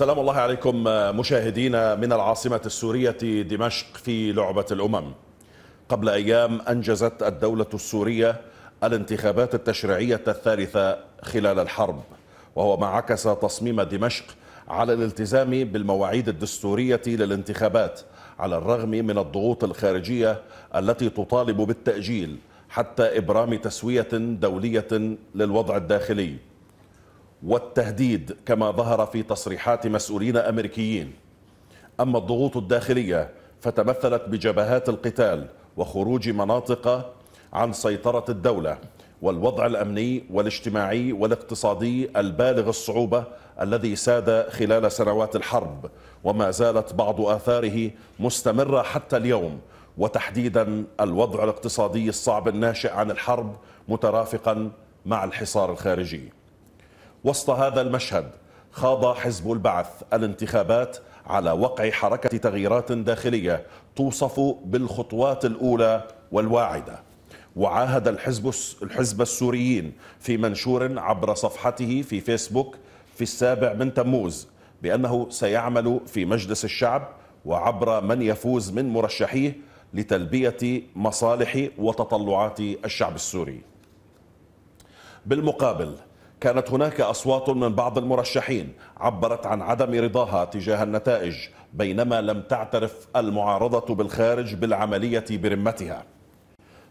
سلام الله عليكم آه، مشاهدينا من العاصمة السورية دمشق في لعبة الأمم قبل أيام أنجزت الدولة السورية الانتخابات التشريعية الثالثة خلال الحرب وهو ما عكس تصميم دمشق على الالتزام بالمواعيد الدستورية للانتخابات على الرغم من الضغوط الخارجية التي تطالب بالتأجيل حتى إبرام تسوية دولية للوضع الداخلي والتهديد كما ظهر في تصريحات مسؤولين أمريكيين أما الضغوط الداخلية فتمثلت بجبهات القتال وخروج مناطق عن سيطرة الدولة والوضع الأمني والاجتماعي والاقتصادي البالغ الصعوبة الذي ساد خلال سنوات الحرب وما زالت بعض آثاره مستمرة حتى اليوم وتحديدا الوضع الاقتصادي الصعب الناشئ عن الحرب مترافقا مع الحصار الخارجي وسط هذا المشهد خاض حزب البعث الانتخابات على وقع حركة تغييرات داخلية توصف بالخطوات الأولى والواعدة وعاهد الحزب الحزب السوريين في منشور عبر صفحته في فيسبوك في السابع من تموز بأنه سيعمل في مجلس الشعب وعبر من يفوز من مرشحيه لتلبية مصالح وتطلعات الشعب السوري بالمقابل كانت هناك أصوات من بعض المرشحين عبرت عن عدم رضاها تجاه النتائج بينما لم تعترف المعارضة بالخارج بالعملية برمتها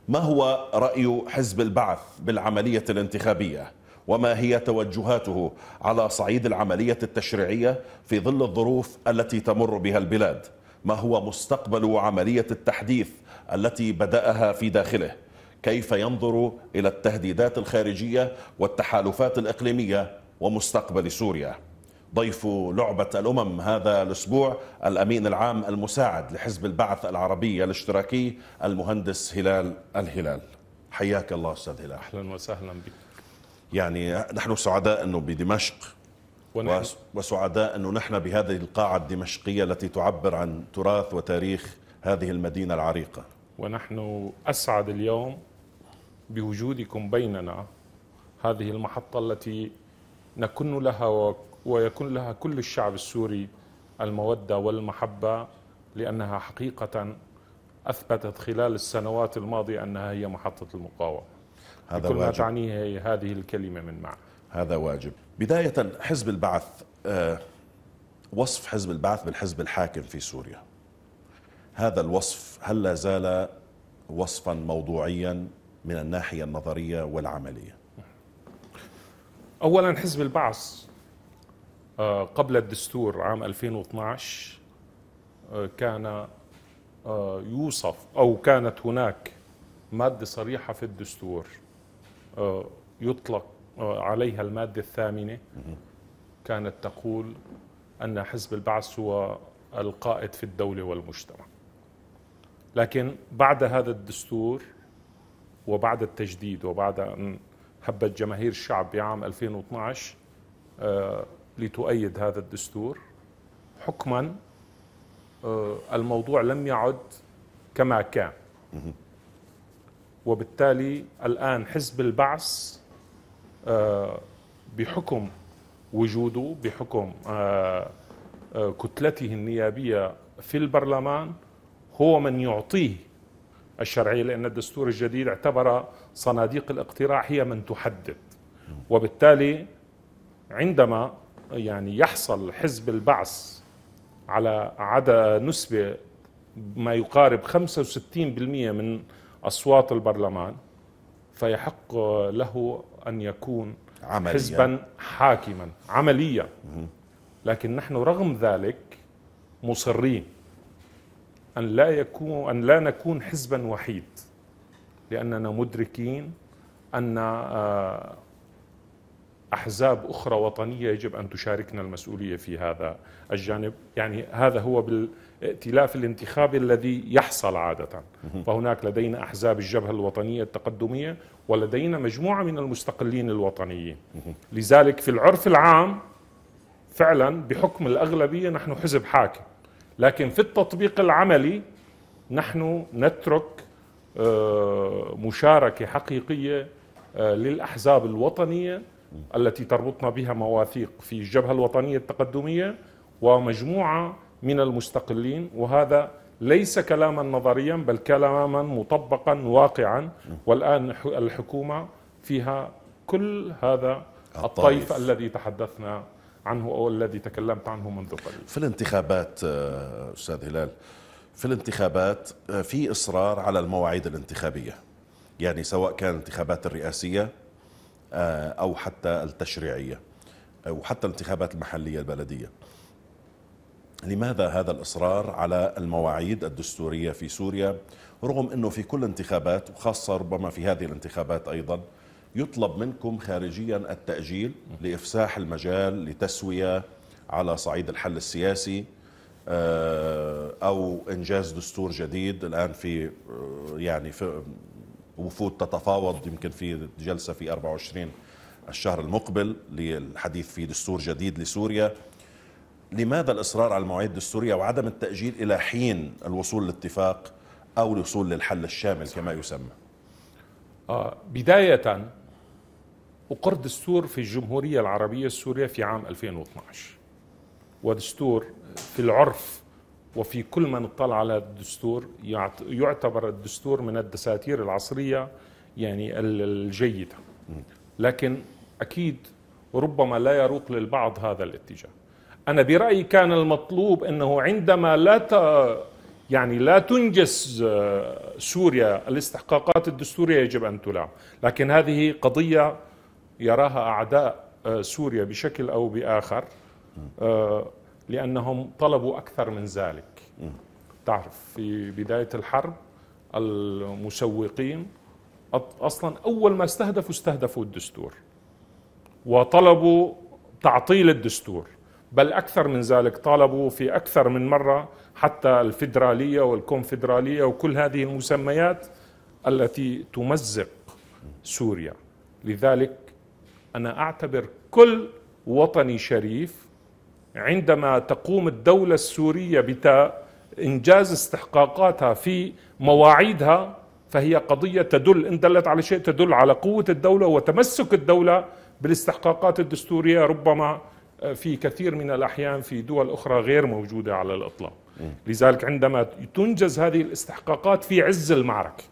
ما هو رأي حزب البعث بالعملية الانتخابية؟ وما هي توجهاته على صعيد العملية التشريعية في ظل الظروف التي تمر بها البلاد ما هو مستقبل عملية التحديث التي بدأها في داخله كيف ينظر إلى التهديدات الخارجية والتحالفات الإقليمية ومستقبل سوريا ضيف لعبة الأمم هذا الأسبوع الأمين العام المساعد لحزب البعث العربي الاشتراكي المهندس هلال الهلال حياك الله أستاذ هلال أهلا وسهلا بك يعني نحن سعداء أنه بدمشق ونحن. وسعداء أنه نحن بهذه القاعة الدمشقية التي تعبر عن تراث وتاريخ هذه المدينة العريقة ونحن أسعد اليوم بوجودكم بيننا هذه المحطة التي نكن لها ويكون لها كل الشعب السوري المودة والمحبة لأنها حقيقة أثبتت خلال السنوات الماضية أنها هي محطة المقاومة هذا كل واجب. ما تعنيه هذه الكلمة من معنى هذا واجب بداية حزب البعث آه، وصف حزب البعث بالحزب الحاكم في سوريا هذا الوصف هل لا زال وصفا موضوعيا من الناحية النظرية والعملية أولا حزب البعث آه، قبل الدستور عام 2012 آه، كان آه، يوصف أو كانت هناك مادة صريحة في الدستور يطلق عليها المادة الثامنة كانت تقول أن حزب البعث هو القائد في الدولة والمجتمع لكن بعد هذا الدستور وبعد التجديد وبعد أن هبت جماهير الشعب بعام 2012 آه، لتؤيد هذا الدستور حكما آه، الموضوع لم يعد كما كان وبالتالي الآن حزب البعث آه، بحكم وجوده بحكم كتلته النيابية في البرلمان هو من يعطيه الشرعية لأن الدستور الجديد اعتبر صناديق الاقتراع هي من تحدد وبالتالي عندما يعني يحصل حزب البعث على عدا نسبة ما يقارب 65% من أصوات البرلمان فيحق له أن يكون عمليا. حزبا حاكما عمليا لكن نحن رغم ذلك مصرين أن لا يكون أن لا نكون حزبا وحيد لأننا مدركين أن آه، أحزاب أخرى وطنية يجب أن تشاركنا المسؤولية في هذا الجانب يعني هذا هو بالائتلاف الانتخابي الذي يحصل عادة فهناك لدينا أحزاب الجبهة الوطنية التقدمية ولدينا مجموعة من المستقلين الوطنيين لذلك في العرف العام فعلا بحكم الأغلبية نحن حزب حاكم لكن في التطبيق العملي نحن نترك آه، مشاركه حقيقيه آه، للاحزاب الوطنيه التي تربطنا بها مواثيق في الجبهه الوطنيه التقدميه ومجموعه من المستقلين وهذا ليس كلاما نظريا بل كلاما مطبقا واقعا والان الحكومه فيها كل هذا الطيف الذي تحدثنا عنه أو الذي تكلمت عنه منذ قليل في الانتخابات آه، أستاذ هلال في الانتخابات آه، في إصرار على المواعيد الانتخابية يعني سواء كان الانتخابات الرئاسية آه، أو حتى التشريعية أو حتى الانتخابات المحلية البلدية لماذا هذا الإصرار على المواعيد الدستورية في سوريا رغم أنه في كل انتخابات وخاصة ربما في هذه الانتخابات أيضا يطلب منكم خارجيا التأجيل لإفساح المجال لتسوية على صعيد الحل السياسي آه، أو إنجاز دستور جديد الآن في آه، يعني في آه، وفود تتفاوض يمكن في جلسة في 24 الشهر المقبل للحديث في دستور جديد لسوريا لماذا الإصرار على المواعيد الدستورية وعدم التأجيل إلى حين الوصول لاتفاق أو الوصول للحل الشامل كما يسمى بداية وقرض السور في الجمهورية العربية السورية في عام 2012 ودستور في العرف وفي كل من اطلع على الدستور يعتبر الدستور من الدساتير العصرية يعني الجيدة لكن أكيد ربما لا يروق للبعض هذا الاتجاه أنا برأيي كان المطلوب أنه عندما لا ت... يعني لا تنجز آه، سوريا الاستحقاقات الدستورية يجب أن تلام لكن هذه قضية يراها أعداء آه، سوريا بشكل أو بآخر آه، لأنهم طلبوا أكثر من ذلك تعرف في بداية الحرب المسوقين أصلا أول ما استهدفوا استهدفوا الدستور وطلبوا تعطيل الدستور بل أكثر من ذلك طالبوا في أكثر من مرة حتى الفيدرالية والكونفدرالية وكل هذه المسميات التي تمزق سوريا لذلك أنا أعتبر كل وطني شريف عندما تقوم الدولة السورية بإنجاز استحقاقاتها في مواعيدها فهي قضية تدل إن دلت على شيء تدل على قوة الدولة وتمسك الدولة بالاستحقاقات الدستورية ربما آه، في كثير من الأحيان في دول أخرى غير موجودة على الإطلاق لذلك عندما تنجز هذه الاستحقاقات في عز المعركة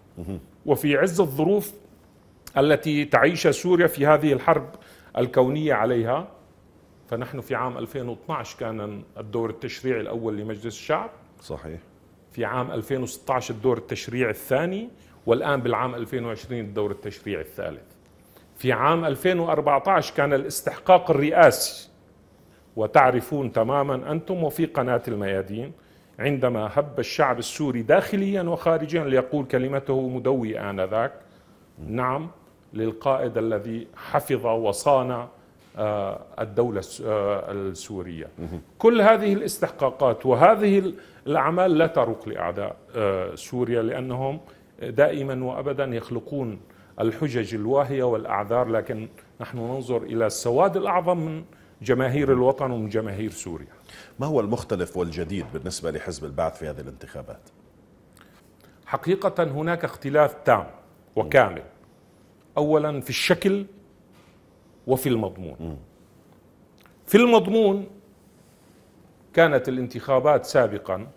وفي عز الظروف التي تعيش سوريا في هذه الحرب الكونية عليها فنحن في عام 2012 كان الدور التشريعي الأول لمجلس الشعب صحيح في عام 2016 الدور التشريعي الثاني والآن بالعام 2020 الدور التشريعي الثالث في عام 2014 كان الاستحقاق الرئاسي وتعرفون تماما أنتم وفي قناة الميادين عندما هب الشعب السوري داخليا وخارجيا ليقول كلمته مدوي آنذاك نعم للقائد الذي حفظ وصانع آه، الدولة آه، السورية كل هذه الاستحقاقات وهذه الأعمال لا تروق لأعداء آه، سوريا لأنهم دائما وأبدا يخلقون الحجج الواهية والأعذار لكن نحن ننظر إلى السواد الأعظم من جماهير الوطن ومن جماهير سوريا ما هو المختلف والجديد بالنسبة لحزب البعث في هذه الانتخابات؟ حقيقة هناك اختلاف تام وكامل اولا في الشكل وفي المضمون في المضمون كانت الانتخابات سابقا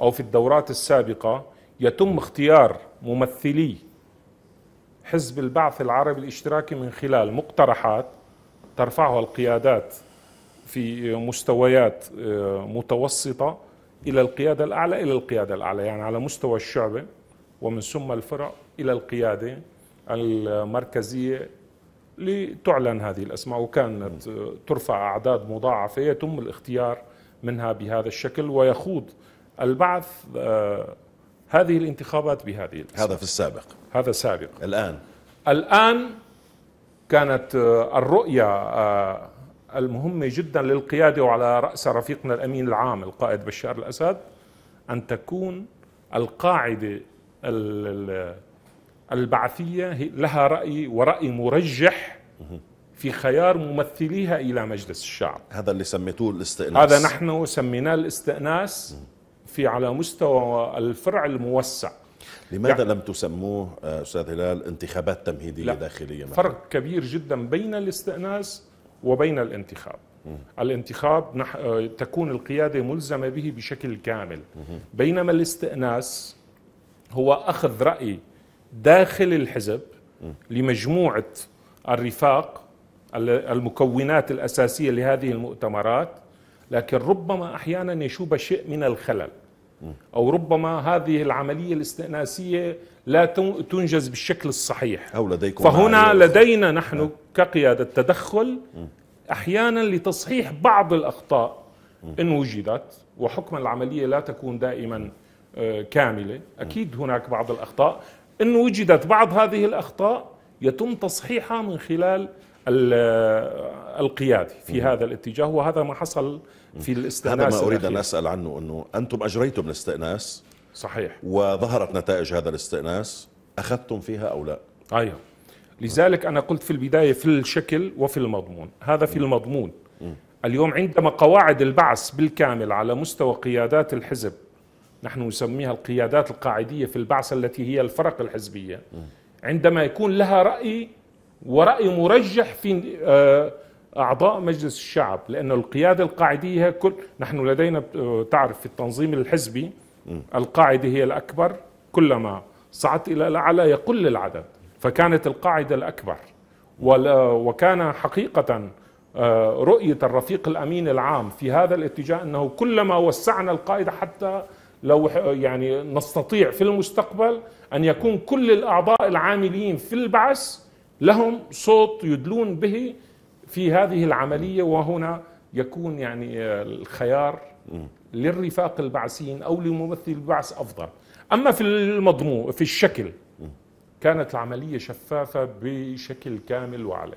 او في الدورات السابقه يتم اختيار ممثلي حزب البعث العربي الاشتراكي من خلال مقترحات ترفعها القيادات في مستويات آه، متوسطه الى القياده الاعلى الى القياده الاعلى يعني على مستوى الشعبه ومن ثم الفرع الى القياده المركزية لتعلن هذه الأسماء وكانت ترفع أعداد مضاعفة يتم الاختيار منها بهذا الشكل ويخوض البعث آه، هذه الانتخابات بهذه الأسماء. هذا في السابق هذا سابق الآن الآن كانت آه، الرؤية آه، المهمة جدا للقيادة وعلى رأس رفيقنا الأمين العام القائد بشار الأسد أن تكون القاعدة البعثية لها رأي ورأي مرجح في خيار ممثليها إلى مجلس الشعب هذا اللي سميتوه الاستئناس هذا نحن سميناه الاستئناس في على مستوى الفرع الموسع لماذا يعني لم تسموه آه، أستاذ هلال انتخابات تمهيدية لا داخلية مثلا؟ فرق كبير جدا بين الاستئناس وبين الانتخاب مم. الانتخاب نح... آه، تكون القيادة ملزمة به بشكل كامل مم. بينما الاستئناس هو أخذ رأي داخل الحزب لمجموعه الرفاق المكونات الاساسيه لهذه المؤتمرات لكن ربما احيانا يشوب شيء من الخلل او ربما هذه العمليه الاستئناسيه لا تنجز بالشكل الصحيح او لديكم فهنا لدينا نعم. نحن كقياده تدخل احيانا لتصحيح بعض الاخطاء ان وجدت وحكم العمليه لا تكون دائما آه، كامله اكيد هناك بعض الاخطاء إن وجدت بعض هذه الأخطاء يتم تصحيحها من خلال القيادي في هذا الاتجاه وهذا ما حصل في الاستئناس هذا ما أريد أن أسأل عنه أنه أنتم أجريتم الاستئناس صحيح وظهرت نتائج هذا الاستئناس أخذتم فيها أو لا أيوه لذلك أنا قلت في البداية في الشكل وفي المضمون هذا في المضمون اليوم عندما قواعد البعث بالكامل على مستوى قيادات الحزب نحن نسميها القيادات القاعدية في البعثة التي هي الفرق الحزبية عندما يكون لها رأي ورأي مرجح في آه، أعضاء مجلس الشعب لأن القيادة القاعدية كل نحن لدينا آه، تعرف في التنظيم الحزبي القاعدة هي الأكبر كلما صعدت إلى الأعلى يقل العدد فكانت القاعدة الأكبر وكان حقيقة آه، رؤية الرفيق الأمين العام في هذا الاتجاه أنه كلما وسعنا القاعدة حتى لو يعني نستطيع في المستقبل ان يكون كل الاعضاء العاملين في البعث لهم صوت يدلون به في هذه العمليه وهنا يكون يعني الخيار للرفاق البعثيين او لممثل البعث افضل اما في المضمون في الشكل كانت العمليه شفافه بشكل كامل وعلي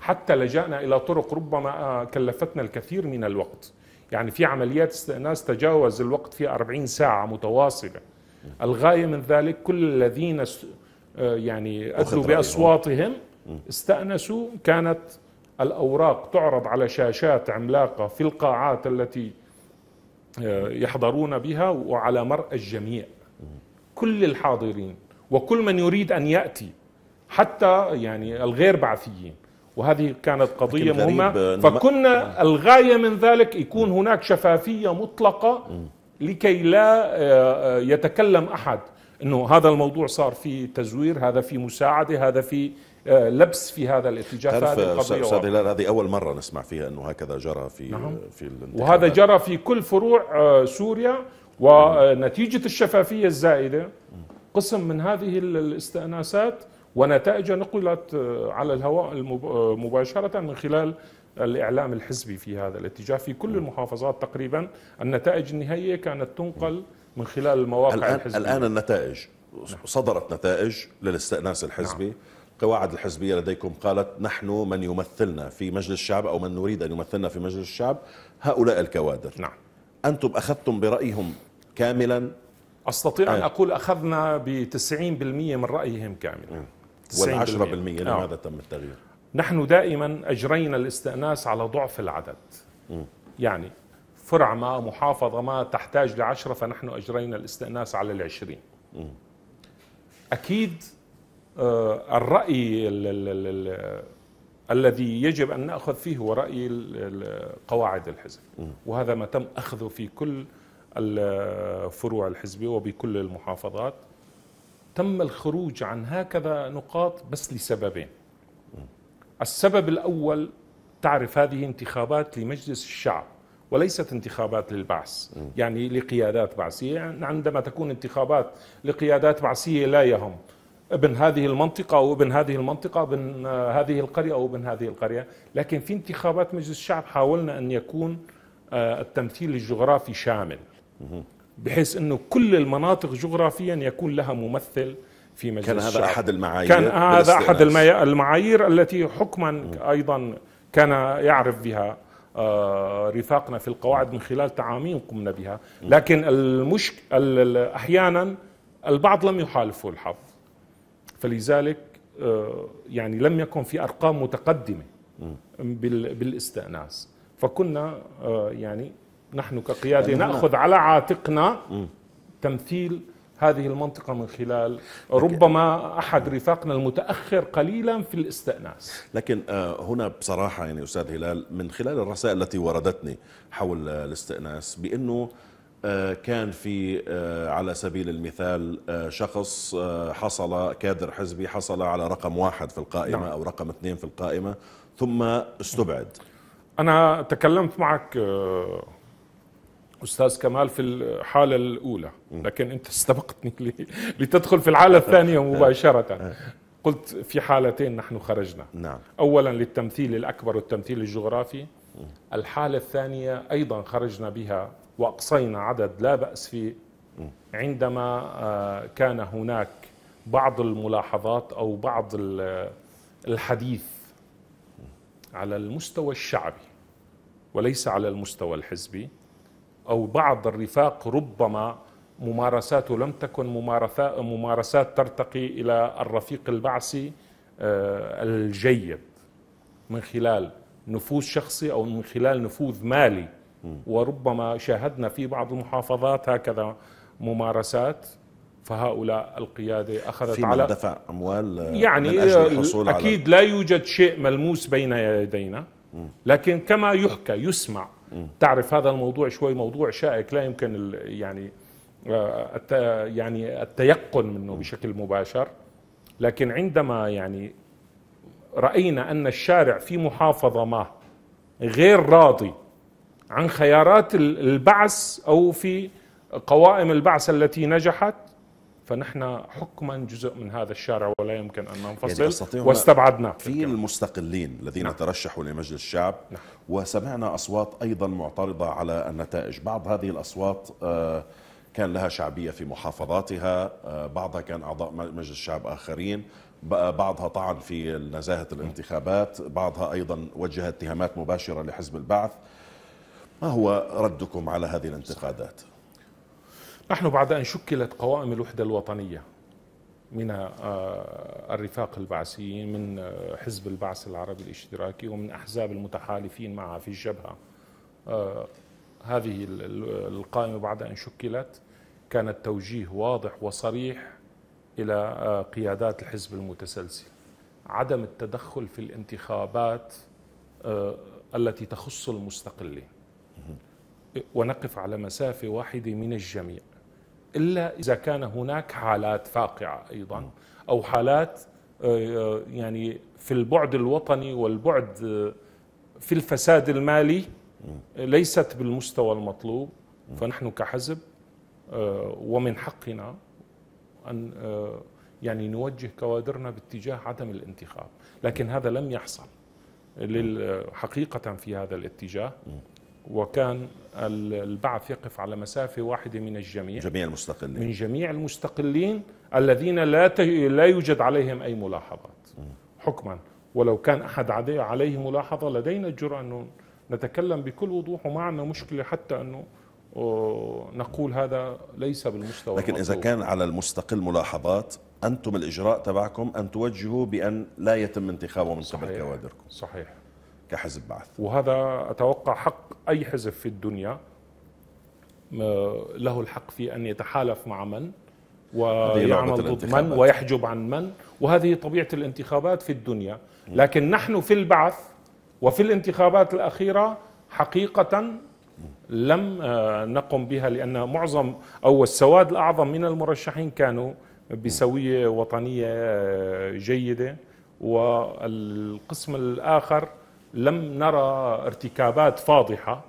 حتى لجانا الى طرق ربما كلفتنا الكثير من الوقت يعني في عمليات استئناس تجاوز الوقت فيها 40 ساعة متواصلة الغاية من ذلك كل الذين آه، يعني أدوا بأصواتهم استأنسوا كانت الأوراق تعرض على شاشات عملاقة في القاعات التي آه، يحضرون بها وعلى مرأى الجميع كل الحاضرين وكل من يريد أن يأتي حتى يعني الغير بعثيين وهذه كانت قضية مهمة آه، فكنا آه. الغاية من ذلك يكون هناك شفافية مطلقة لكي لا آه، يتكلم أحد أنه هذا الموضوع صار فيه تزوير هذا فيه مساعدة هذا فيه لبس في هذا الاتجاه تعرف استاذ هلال هذه اول مره نسمع فيها انه هكذا جرى في نعم. في وهذا جرى في كل فروع سوريا ونتيجه الشفافيه الزائده قسم من هذه الاستئناسات ونتائجها نقلت آه، على الهواء آه، مباشرة من خلال الإعلام الحزبي في هذا الاتجاه في كل المحافظات تقريبا النتائج النهائية كانت تنقل من خلال المواقع الآن الحزبية الآن النتائج نعم. صدرت نتائج للاستئناس نعم. الحزبي نعم. القواعد الحزبية لديكم قالت نحن من يمثلنا في مجلس الشعب أو من نريد أن يمثلنا في مجلس الشعب هؤلاء الكوادر نعم أنتم أخذتم برأيهم كاملا أستطيع أن أقول أخذنا ب 90% من رأيهم كاملا وال 10% لماذا آه. تم التغيير؟ نحن دائما اجرينا الاستئناس على ضعف العدد م. يعني فرع ما محافظة ما تحتاج ل10 فنحن أجرينا الاستئناس على على ال20 أكيد آه، الرأي الذي يجب أن نأخذ فيه هو رأي قواعد الحزب وهذا ما تم أخذه في كل الفروع الحزبية وبكل المحافظات تم الخروج عن هكذا نقاط بس لسببين السبب الأول تعرف هذه انتخابات لمجلس الشعب وليست انتخابات للبعث يعني لقيادات بعثية يعني عندما تكون انتخابات لقيادات بعثية لا يهم ابن هذه المنطقة أو ابن هذه المنطقة ابن هذه القرية أو ابن هذه القرية لكن في انتخابات مجلس الشعب حاولنا أن يكون آه، التمثيل الجغرافي شامل بحيث انه كل المناطق جغرافيا يكون لها ممثل في مجلس كان هذا الشعب. احد المعايير كان هذا احد المعايير التي حكما ايضا كان يعرف بها آه، رفاقنا في القواعد من خلال تعاميم قمنا بها لكن المشك... احيانا البعض لم يحالفه الحظ فلذلك آه، يعني لم يكن في ارقام متقدمه بالاستئناس فكنا آه، يعني نحن كقياده يعني ناخذ على عاتقنا تمثيل هذه المنطقة من خلال ربما أحد رفاقنا المتأخر قليلا في الاستئناس لكن آه، هنا بصراحة يعني أستاذ هلال من خلال الرسائل التي وردتني حول الاستئناس بأنه آه، كان في آه، على سبيل المثال شخص حصل كادر حزبي حصل على رقم واحد في القائمة نعم. أو رقم اثنين في القائمة ثم استبعد أنا تكلمت معك استاذ كمال في الحاله الاولى لكن انت استبقتني لتدخل في الحاله الثانيه مباشره آه. قلت في حالتين نحن خرجنا نعم. اولا للتمثيل الاكبر والتمثيل الجغرافي الحاله الثانيه ايضا خرجنا بها واقصينا عدد لا باس فيه عندما آه، كان هناك بعض الملاحظات او بعض الحديث على المستوى الشعبي وليس على المستوى الحزبي أو بعض الرفاق ربما ممارساته لم تكن ممارسات ترتقي إلى الرفيق البعثي آه، الجيد من خلال نفوذ شخصي أو من خلال نفوذ مالي وربما شاهدنا في بعض المحافظات هكذا ممارسات فهؤلاء القيادة أخذت في على دفع أموال آه، يعني من أجل آه، الحصول أكيد على لا يوجد شيء ملموس بين يدينا لكن كما يحكى يسمع تعرف هذا الموضوع شوي موضوع شائك لا يمكن يعني آه، يعني التيقن منه بشكل مباشر لكن عندما يعني راينا ان الشارع في محافظه ما غير راضي عن خيارات البعث او في قوائم البعث التي نجحت فنحن حكما جزء من هذا الشارع ولا يمكن ان يعني ننفصل يعني واستبعدنا في المستقلين الذين نعم. ترشحوا لمجلس الشعب نعم. وسمعنا اصوات ايضا معترضه على النتائج بعض هذه الاصوات آه، كان لها شعبيه في محافظاتها آه، بعضها كان اعضاء مجلس الشعب اخرين بعضها طعن في نزاهه الانتخابات بعضها ايضا وجه اتهامات مباشره لحزب البعث ما هو ردكم على هذه الانتقادات نحن بعد أن شكلت قوائم الوحدة الوطنية من آه، الرفاق البعثيين من آه، حزب البعث العربي الاشتراكي ومن أحزاب المتحالفين معها في الجبهة آه، هذه القائمة بعد أن شكلت كان التوجيه واضح وصريح إلى قيادات الحزب المتسلسل عدم التدخل في الانتخابات التي تخص المستقلين ونقف على مسافة واحدة من الجميع إلا إذا كان هناك حالات فاقعة أيضا أو حالات آه، آه، يعني في البعد الوطني والبعد آه، في الفساد المالي ليست بالمستوى المطلوب فنحن كحزب ومن حقنا أن يعني نوجه كوادرنا باتجاه عدم الانتخاب لكن هذا لم يحصل حقيقة في هذا الاتجاه وكان البعث يقف على مسافة واحدة من الجميع جميع المستقلين من جميع المستقلين الذين لا لا يوجد عليهم أي ملاحظات حكما ولو كان أحد عليه ملاحظة لدينا الجرأة أنه نتكلم بكل وضوح وما عندنا مشكلة حتى أنه نقول هذا ليس بالمستوى لكن المطلوب. إذا كان على المستقل ملاحظات أنتم الإجراء تبعكم أن توجهوا بأن لا يتم انتخابه من قبل كوادركم صحيح كحزب بعث وهذا أتوقع حق أي حزب في الدنيا له الحق في أن يتحالف مع من ويعمل ضد من ويحجب عن من وهذه طبيعة الانتخابات في الدنيا لكن نحن في البعث وفي الانتخابات الأخيرة حقيقة لم آه، نقم بها لأن معظم أو السواد الأعظم من المرشحين كانوا بسوية وطنية آه، جيدة والقسم الآخر لم نرى ارتكابات فاضحه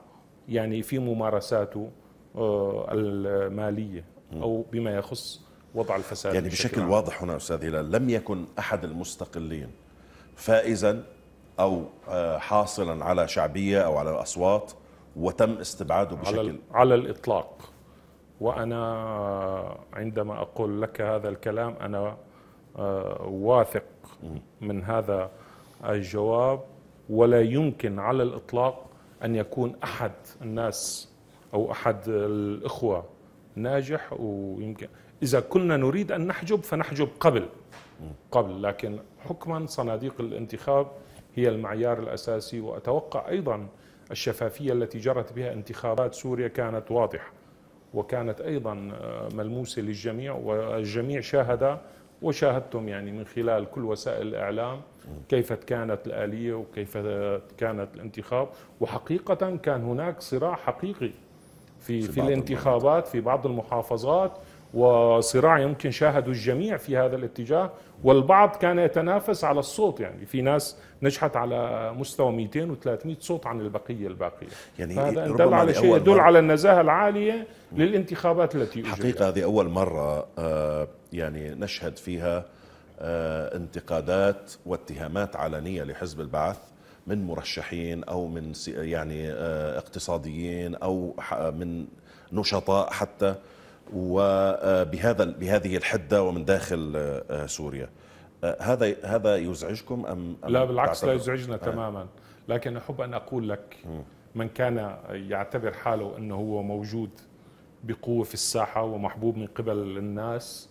يعني في ممارساته آه، الماليه او بما يخص وضع الفساد يعني بشكل, بشكل واضح هنا استاذ هلال لم يكن احد المستقلين فائزا او آه، حاصلا على شعبيه او على الاصوات وتم استبعاده بشكل على, على الاطلاق وانا عندما اقول لك هذا الكلام انا آه، واثق من هذا الجواب ولا يمكن على الاطلاق ان يكون احد الناس او احد الاخوه ناجح ويمكن اذا كنا نريد ان نحجب فنحجب قبل قبل لكن حكما صناديق الانتخاب هي المعيار الاساسي واتوقع ايضا الشفافيه التي جرت بها انتخابات سوريا كانت واضحه وكانت ايضا آه، ملموسه للجميع والجميع شاهد وشاهدتم يعني من خلال كل وسائل الاعلام كيف كانت الآلية وكيف كانت الانتخاب وحقيقة كان هناك صراع حقيقي في, في, في الانتخابات في بعض المحافظات وصراع يمكن شاهدوا الجميع في هذا الاتجاه والبعض كان يتنافس على الصوت يعني في ناس نجحت على مستوى 200 و300 صوت عن البقيه الباقيه يعني هذا دل على شيء يدل على النزاهه العاليه للانتخابات التي حقيقه هذه اول مره آه، يعني نشهد فيها آه، انتقادات واتهامات علنية لحزب البعث من مرشحين أو من يعني آه، اقتصاديين أو من نشطاء حتى وبهذا آه، بهذه الحدة ومن داخل سوريا هذا هذا يزعجكم أم, لا بالعكس لا يزعجنا آه. تماما لكن أحب أن أقول لك من كان يعتبر حاله أنه هو موجود بقوة في الساحة ومحبوب من قبل الناس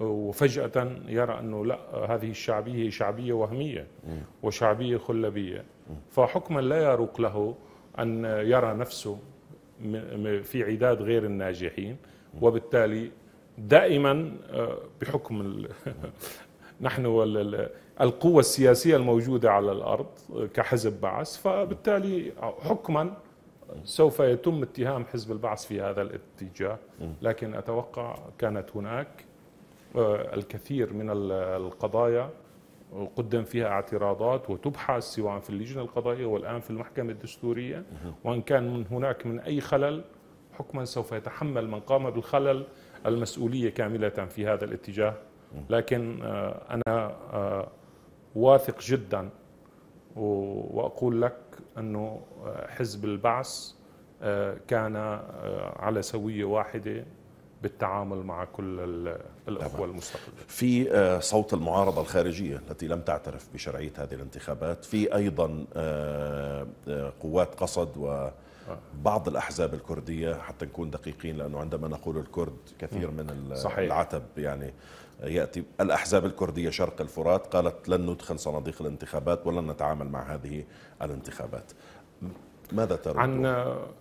وفجأة يرى أنه لا هذه الشعبية شعبية وهمية وشعبية خلبية فحكما لا يروق له أن يرى نفسه في عداد غير الناجحين وبالتالي دائما آه، بحكم نحن القوة السياسية الموجودة على الأرض آه، كحزب بعث فبالتالي آه، حكما سوف يتم اتهام حزب البعث في هذا الاتجاه لكن أتوقع كانت هناك آه، الكثير من القضايا قدم فيها اعتراضات وتبحث سواء في اللجنة القضائية والآن في المحكمة الدستورية وإن كان من هناك من أي خلل حكما سوف يتحمل من قام بالخلل المسؤولية كاملة في هذا الاتجاه لكن آه، أنا آه، واثق جدا وأقول لك أنه حزب البعث كان على سوية واحدة بالتعامل مع كل الاخوه المستقلين. في آه، صوت المعارضه الخارجيه التي لم تعترف بشرعيه هذه الانتخابات، في ايضا آه، آه، قوات قصد و بعض الاحزاب الكرديه حتى نكون دقيقين لانه عندما نقول الكرد كثير من صحيح. العتب يعني ياتي الاحزاب الكرديه شرق الفرات قالت لن ندخل صناديق الانتخابات ولن نتعامل مع هذه الانتخابات. ماذا ترى عن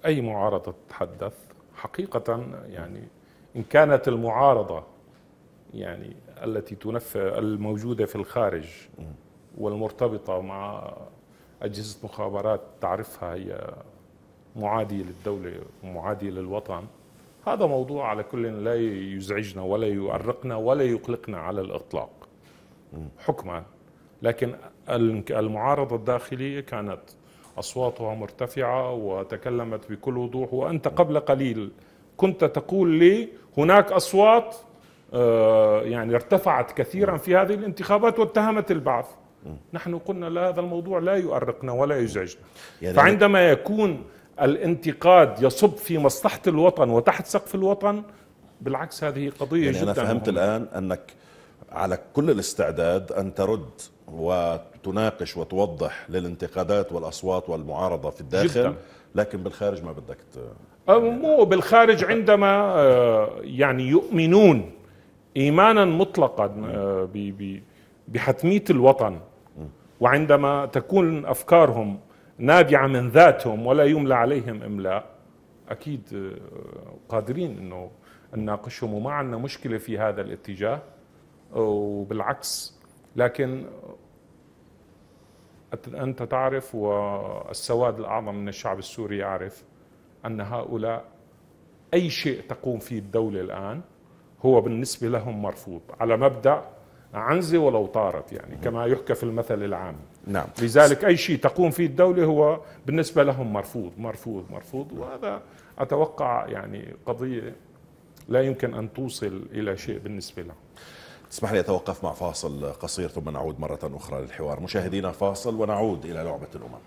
اي معارضه تتحدث؟ حقيقه يعني إن كانت المعارضة يعني التي تنفذ الموجودة في الخارج والمرتبطة مع أجهزة مخابرات تعرفها هي معادية للدولة ومعادية للوطن هذا موضوع على كل لا يزعجنا ولا يؤرقنا ولا يقلقنا على الإطلاق حكما لكن المعارضة الداخلية كانت أصواتها مرتفعة وتكلمت بكل وضوح وأنت قبل قليل كنت تقول لي هناك أصوات آه، يعني ارتفعت كثيرا في هذه الانتخابات واتهمت البعض نحن قلنا لا هذا الموضوع لا يؤرقنا ولا يزعجنا يعني فعندما يكون الانتقاد يصب في مصلحة الوطن وتحت سقف الوطن بالعكس هذه قضية يعني جدا أنا فهمت مهمة. الآن أنك على كل الاستعداد أن ترد وتناقش وتوضح للانتقادات والأصوات والمعارضة في الداخل جداً. لكن بالخارج ما بدك مو بالخارج عندما آه، يعني يؤمنون ايمانا مطلقا آه، بحتميه الوطن وعندما تكون افكارهم نابعه من ذاتهم ولا يملى عليهم املاء اكيد آه، قادرين انه نناقشهم وما عندنا مشكله في هذا الاتجاه وبالعكس لكن انت تعرف والسواد الاعظم من الشعب السوري يعرف ان هؤلاء اي شيء تقوم فيه الدوله الان هو بالنسبه لهم مرفوض على مبدا عنزه ولو طارت يعني كما يحكى في المثل العام نعم لذلك اي شيء تقوم فيه الدوله هو بالنسبه لهم مرفوض مرفوض مرفوض وهذا اتوقع يعني قضيه لا يمكن ان توصل الى شيء بالنسبه لهم اسمح لي أتوقف مع فاصل قصير ثم نعود مرة أخرى للحوار مشاهدينا فاصل ونعود إلى لعبة الأمم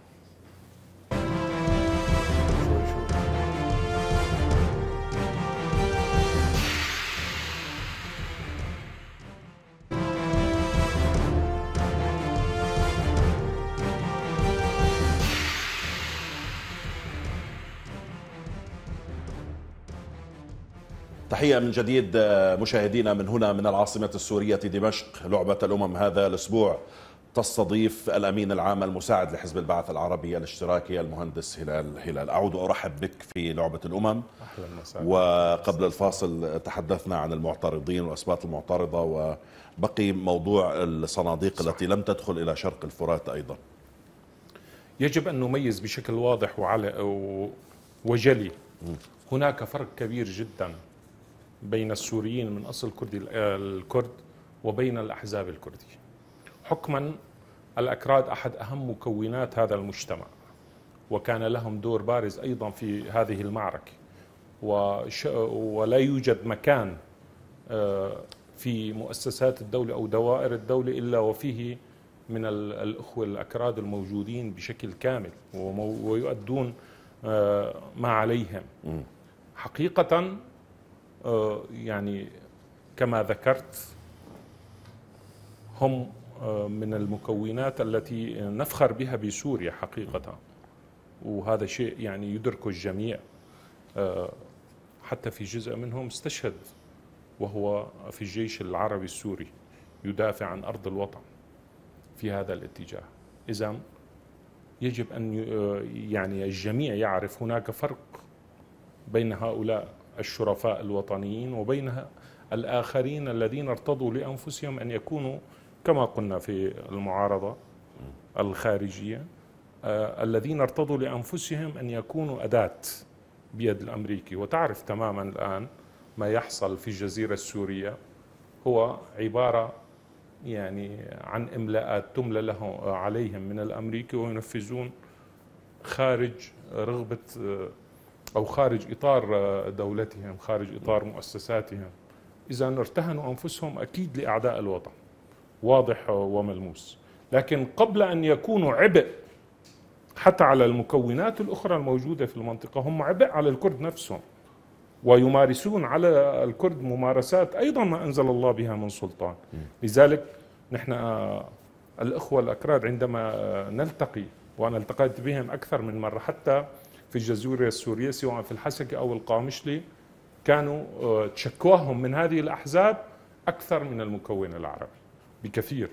تحية من جديد آه، مشاهدينا من هنا من العاصمة السورية دمشق لعبة الأمم هذا الأسبوع تستضيف الأمين العام المساعد لحزب البعث العربي الاشتراكي المهندس هلال هلال أعود أرحب بك في لعبة الأمم أهلا وقبل الفاصل تحدثنا عن المعترضين وأسباط المعترضة وبقي موضوع الصناديق التي لم تدخل إلى شرق الفرات أيضا يجب أن نميز بشكل واضح وعلى وجلي هناك فرق كبير جداً بين السوريين من أصل كردي الكرد وبين الأحزاب الكردية حكما الأكراد أحد أهم مكونات هذا المجتمع وكان لهم دور بارز أيضا في هذه المعركة ولا يوجد مكان آه، في مؤسسات الدولة أو دوائر الدولة إلا وفيه من الأخوة الأكراد الموجودين بشكل كامل ويؤدون آه، ما عليهم حقيقة أه، يعني كما ذكرت هم أه، من المكونات التي نفخر بها بسوريا حقيقة وهذا شيء يعني يدركه الجميع أه، حتى في جزء منهم استشهد وهو في الجيش العربي السوري يدافع عن أرض الوطن في هذا الاتجاه إذا يجب أن يعني الجميع يعرف هناك فرق بين هؤلاء الشرفاء الوطنيين وبين الآخرين الذين ارتضوا لأنفسهم أن يكونوا كما قلنا في المعارضة الخارجية آه، الذين ارتضوا لأنفسهم أن يكونوا أداة بيد الأمريكي وتعرف تماما الآن ما يحصل في الجزيرة السورية هو عبارة يعني عن إملاءات تملى له عليهم من الأمريكي وينفذون خارج رغبة آه، أو خارج إطار آه، دولتهم خارج إطار مؤسساتهم إذا ارتهنوا أنفسهم أكيد لأعداء الوطن واضح وملموس لكن قبل أن يكونوا عبء حتى على المكونات الأخرى الموجودة في المنطقة هم عبء على الكرد نفسهم ويمارسون على الكرد ممارسات أيضا ما أنزل الله بها من سلطان لذلك نحن آه، الأخوة الأكراد عندما آه، نلتقي وأنا التقيت بهم أكثر من مرة حتى في الجزيرة السورية سواء في الحسكة أو القامشلي كانوا آه، تشكواهم من هذه الأحزاب أكثر من المكون العربي بكثير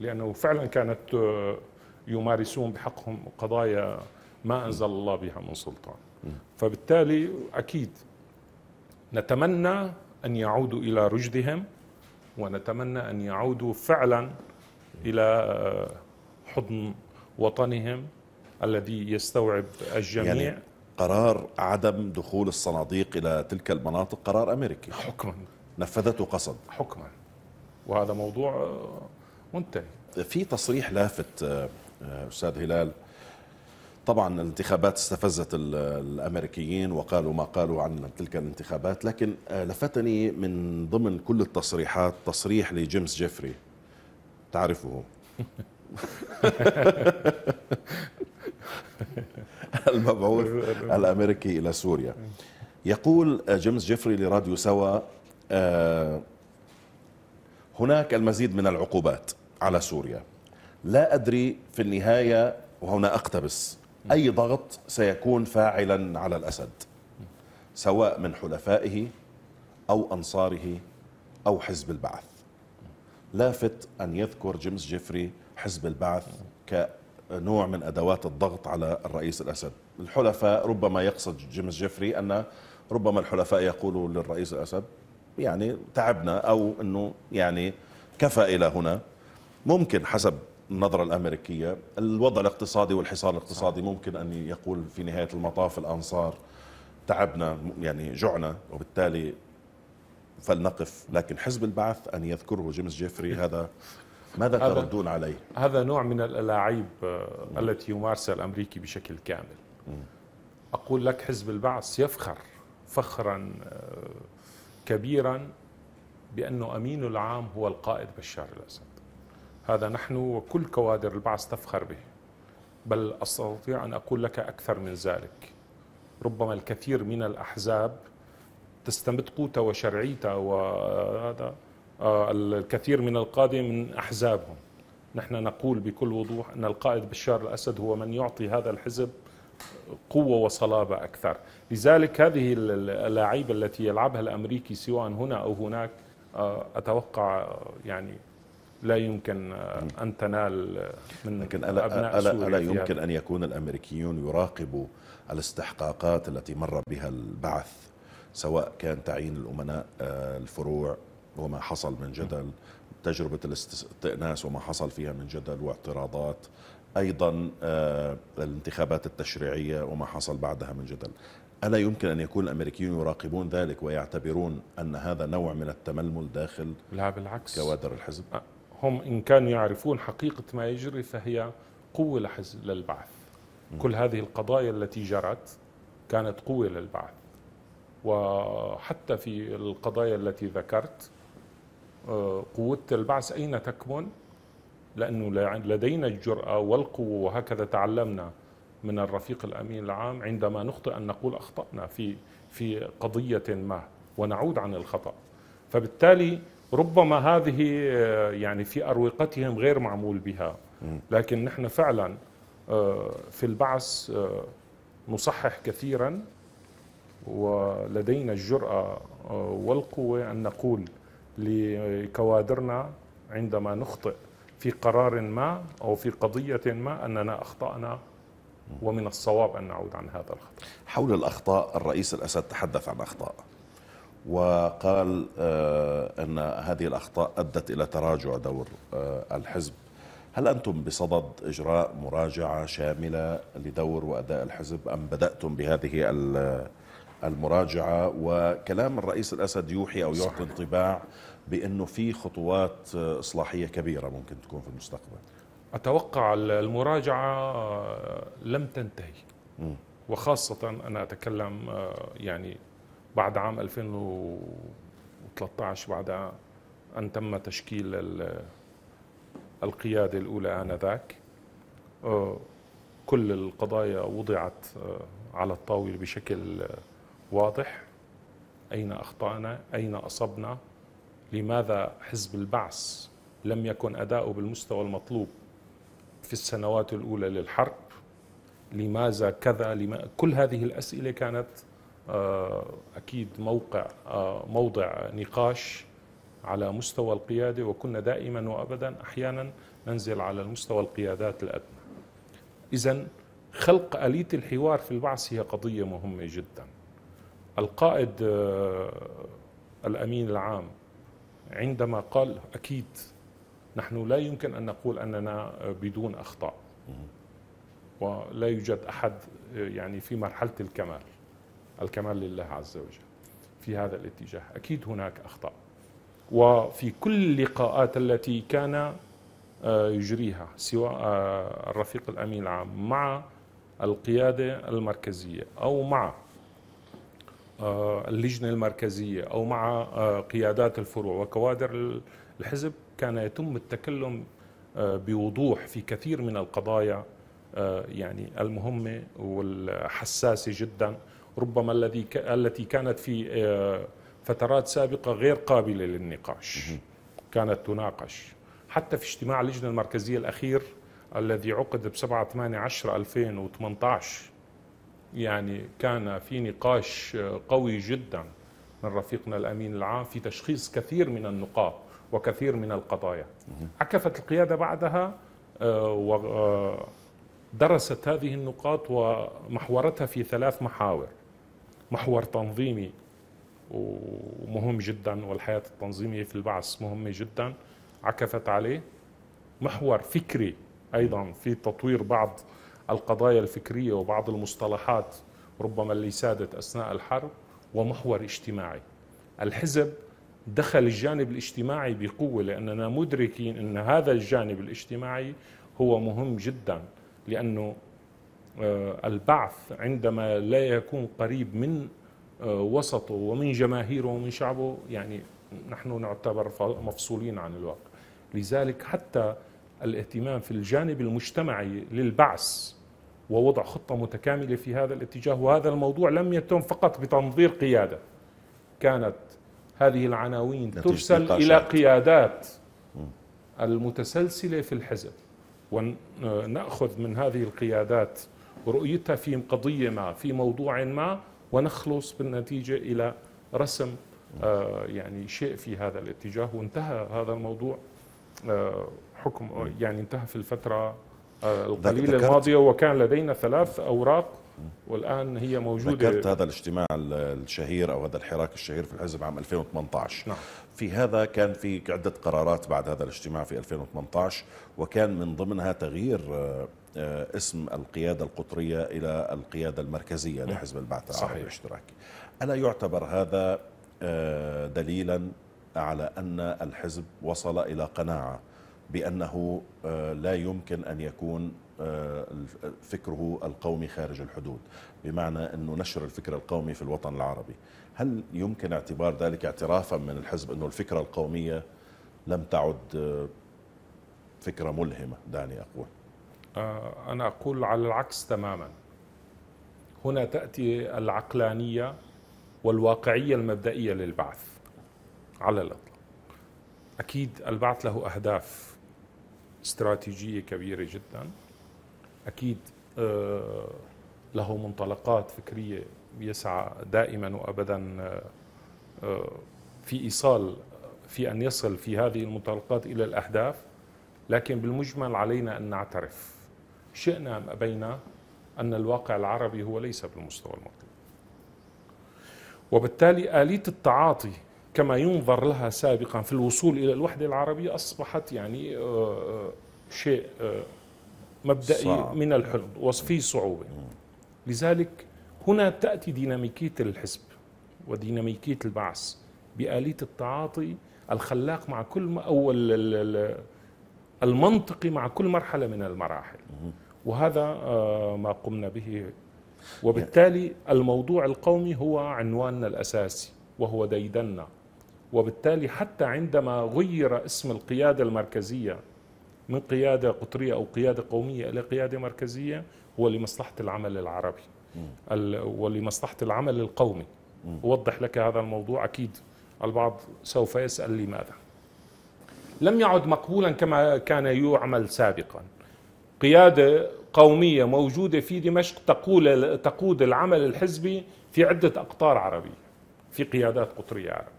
لأنه فعلا كانت آه، يمارسون بحقهم قضايا ما أنزل الله بها من سلطان فبالتالي أكيد نتمنى أن يعودوا إلى رشدهم ونتمنى أن يعودوا فعلا إلى آه، حضن وطنهم الذي يستوعب الجميع يعني قرار عدم دخول الصناديق إلى تلك المناطق قرار أمريكي حكما نفذته قصد حكما وهذا موضوع آه، منتهي في تصريح لافت آه، آه، أستاذ هلال طبعا الانتخابات استفزت الامريكيين وقالوا ما قالوا عن تلك الانتخابات لكن لفتني من ضمن كل التصريحات تصريح لجيمس جيفري تعرفه المبعوث الامريكي الى سوريا يقول آه، جيمس جيفري لراديو سوا آه، هناك المزيد من العقوبات على سوريا لا ادري في النهايه وهنا اقتبس اي ضغط سيكون فاعلا على الاسد سواء من حلفائه او انصاره او حزب البعث لافت ان يذكر جيمس جيفري حزب البعث نوع من أدوات الضغط على الرئيس الأسد الحلفاء ربما يقصد جيمس جيفري أن ربما الحلفاء يقولوا للرئيس الأسد يعني تعبنا أو أنه يعني كفى إلى هنا ممكن حسب النظرة الأمريكية الوضع الاقتصادي والحصار الاقتصادي ممكن أن يقول في نهاية المطاف الأنصار تعبنا يعني جعنا وبالتالي فلنقف لكن حزب البعث أن يذكره جيمس جيفري هذا ماذا تردون عليه؟ هذا نوع من الألاعيب آه، التي يمارسها الأمريكي بشكل كامل أقول لك حزب البعث يفخر فخرا آه، كبيرا بأنه أمينه العام هو القائد بشار الأسد هذا نحن وكل كوادر البعث تفخر به بل أستطيع أن أقول لك أكثر من ذلك ربما الكثير من الأحزاب تستمد قوتها وشرعيتها وهذا آه، آه، الكثير من القادة من أحزابهم نحن نقول بكل وضوح أن القائد بشار الأسد هو من يعطي هذا الحزب قوة وصلابة أكثر لذلك هذه اللاعيبة التي يلعبها الأمريكي سواء هنا أو هناك آه، أتوقع آه، يعني لا يمكن أن تنال من لكن ألا, أبناء ألا, ألا يمكن أن يكون الأمريكيون يراقبوا الاستحقاقات التي مر بها البعث سواء كان تعيين الأمناء الفروع وما حصل من جدل تجربة الاستئناس وما حصل فيها من جدل واعتراضات أيضا آه، الانتخابات التشريعية وما حصل بعدها من جدل ألا يمكن أن يكون الأمريكيون يراقبون ذلك ويعتبرون أن هذا نوع من التململ داخل لا بالعكس كوادر الحزب هم إن كانوا يعرفون حقيقة ما يجري فهي قوة لحزب للبعث كل هذه القضايا التي جرت كانت قوة للبعث وحتى في القضايا التي ذكرت قوة البعث أين تكمن؟ لأنه لدينا الجرأة والقوة وهكذا تعلمنا من الرفيق الأمين العام عندما نخطئ أن نقول أخطأنا في في قضية ما ونعود عن الخطأ فبالتالي ربما هذه آه، يعني في أروقتهم غير معمول بها لكن نحن فعلا آه، في البعث آه، نصحح كثيرا ولدينا الجرأة والقوة أن نقول لكوادرنا عندما نخطئ في قرار ما او في قضيه ما اننا اخطانا ومن الصواب ان نعود عن هذا الخطا. حول الاخطاء الرئيس الاسد تحدث عن اخطاء وقال آه، ان هذه الاخطاء ادت الى تراجع دور آه، الحزب. هل انتم بصدد اجراء مراجعه شامله لدور واداء الحزب ام بداتم بهذه المراجعه وكلام الرئيس الاسد يوحي او يعطي انطباع بانه في خطوات آه، اصلاحيه كبيره ممكن تكون في المستقبل اتوقع المراجعه آه، لم تنتهي وخاصه انا اتكلم آه، يعني بعد عام 2013 بعد ان تم تشكيل القياده الاولى انذاك كل القضايا وضعت على الطاوله بشكل واضح أين أخطأنا أين أصبنا لماذا حزب البعث لم يكن أداؤه بالمستوى المطلوب في السنوات الأولى للحرب لماذا كذا لما كل هذه الأسئلة كانت آه، أكيد موقع آه، موضع نقاش على مستوى القيادة وكنا دائما وأبدا أحيانا ننزل على المستوى القيادات الأدنى إذا خلق آلية الحوار في البعث هي قضية مهمة جداً القائد آه، الامين العام عندما قال اكيد نحن لا يمكن ان نقول اننا بدون اخطاء ولا يوجد احد آه، يعني في مرحله الكمال الكمال لله عز وجل في هذا الاتجاه اكيد هناك اخطاء وفي كل اللقاءات التي كان آه، يجريها سواء الرفيق الامين العام مع القياده المركزيه او مع آه، اللجنة المركزية أو مع آه، قيادات الفروع وكوادر الحزب كان يتم التكلم آه، بوضوح في كثير من القضايا يعني المهمة والحساسة جدا ربما الذي التي كانت في فترات سابقة غير قابلة للنقاش كانت تناقش حتى في اجتماع اللجنة المركزية الأخير الذي عقد ب 7 8 10 2018 يعني كان في نقاش قوي جدا من رفيقنا الامين العام في تشخيص كثير من النقاط وكثير من القضايا. عكفت القياده بعدها آه، ودرست آه، هذه النقاط ومحورتها في ثلاث محاور. محور تنظيمي ومهم جدا والحياه التنظيميه في البعث مهمه جدا عكفت عليه. محور فكري ايضا في تطوير بعض القضايا الفكريه وبعض المصطلحات ربما اللي سادت اثناء الحرب ومحور اجتماعي. الحزب دخل الجانب الاجتماعي بقوه لاننا مدركين ان هذا الجانب الاجتماعي هو مهم جدا لانه آه، البعث عندما لا يكون قريب من آه، وسطه ومن جماهيره ومن شعبه يعني نحن نعتبر مفصولين عن الواقع لذلك حتى الاهتمام في الجانب المجتمعي للبعث ووضع خطة متكاملة في هذا الاتجاه وهذا الموضوع لم يتم فقط بتنظير قيادة كانت هذه العناوين ترسل إلى قيادات المتسلسلة في الحزب ونأخذ من هذه القيادات رؤيتها في قضية ما في موضوع ما ونخلص بالنتيجة إلى رسم آه، يعني شيء في هذا الاتجاه وانتهى هذا الموضوع آه، حكم يعني انتهى في الفترة آه، القليلة الماضية وكان لدينا ثلاث أوراق والآن هي موجودة ذكرت هذا الاجتماع الشهير أو هذا الحراك الشهير في الحزب عام 2018 نعم. في هذا كان في عدة قرارات بعد هذا الاجتماع في 2018 وكان من ضمنها تغيير آه، آه، اسم القيادة القطرية إلى القيادة المركزية نعم. لحزب البعث العربي الاشتراكي ألا يعتبر هذا دليلا على أن الحزب وصل إلى قناعة بأنه آه، لا يمكن أن يكون آه، فكره القومي خارج الحدود بمعنى أنه نشر الفكر القومي في الوطن العربي هل يمكن اعتبار ذلك اعترافا من الحزب أنه الفكرة القومية لم تعد آه، فكرة ملهمة دعني أقول أنا أقول على العكس تماما هنا تأتي العقلانية والواقعية المبدئية للبعث على الإطلاق أكيد البعث له أهداف استراتيجيه كبيره جدا اكيد آه، له منطلقات فكريه يسعى دائما وابدا آه، آه، في ايصال في ان يصل في هذه المنطلقات الى الاهداف لكن بالمجمل علينا ان نعترف شئنا ام ابينا ان الواقع العربي هو ليس بالمستوى المطلوب وبالتالي اليه التعاطي كما ينظر لها سابقا في الوصول الى الوحده العربيه اصبحت يعني آه، آه، شيء آه، مبدئي صعب. من الحلم وفي صعوبه لذلك هنا تاتي ديناميكيه الحزب وديناميكيه البعث باليه التعاطي الخلاق مع كل او المنطقي مع كل مرحله من المراحل وهذا ما قمنا به وبالتالي الموضوع القومي هو عنواننا الاساسي وهو ديدننا وبالتالي حتى عندما غير اسم القيادة المركزية من قيادة قطرية أو قيادة قومية إلى قيادة مركزية هو لمصلحة العمل العربي ولمصلحة العمل القومي أوضح لك هذا الموضوع أكيد البعض سوف يسأل لماذا لم يعد مقبولا كما كان يعمل سابقا قيادة قومية موجودة في دمشق تقول تقود العمل الحزبي في عدة أقطار عربية في قيادات قطرية عربية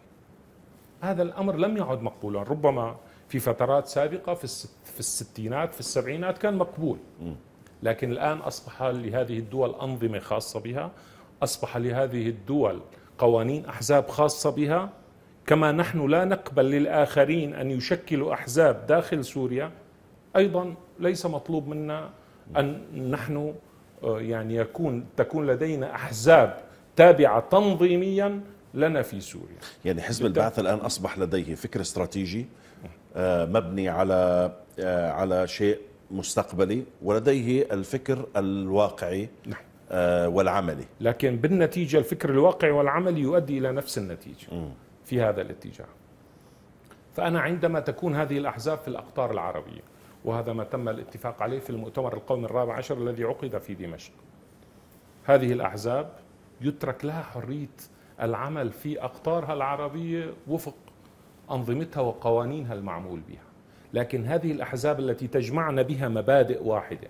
هذا الامر لم يعد مقبولا ربما في فترات سابقه في في الستينات في السبعينات كان مقبول لكن الان اصبح لهذه الدول انظمه خاصه بها اصبح لهذه الدول قوانين احزاب خاصه بها كما نحن لا نقبل للاخرين ان يشكلوا احزاب داخل سوريا ايضا ليس مطلوب منا ان نحن آه، يعني يكون تكون لدينا احزاب تابعه تنظيميا لنا في سوريا يعني حزب البعث الآن أصبح لديه فكر استراتيجي آه، مبني على آه، على شيء مستقبلي ولديه الفكر الواقعي نعم. آه، والعملي لكن بالنتيجة الفكر الواقعي والعملي يؤدي إلى نفس النتيجة في هذا الاتجاه فأنا عندما تكون هذه الأحزاب في الأقطار العربية وهذا ما تم الاتفاق عليه في المؤتمر القومي الرابع عشر الذي عقد في دمشق هذه الأحزاب يترك لها حرية العمل في أقطارها العربية وفق أنظمتها وقوانينها المعمول بها لكن هذه الأحزاب التي تجمعنا بها مبادئ واحدة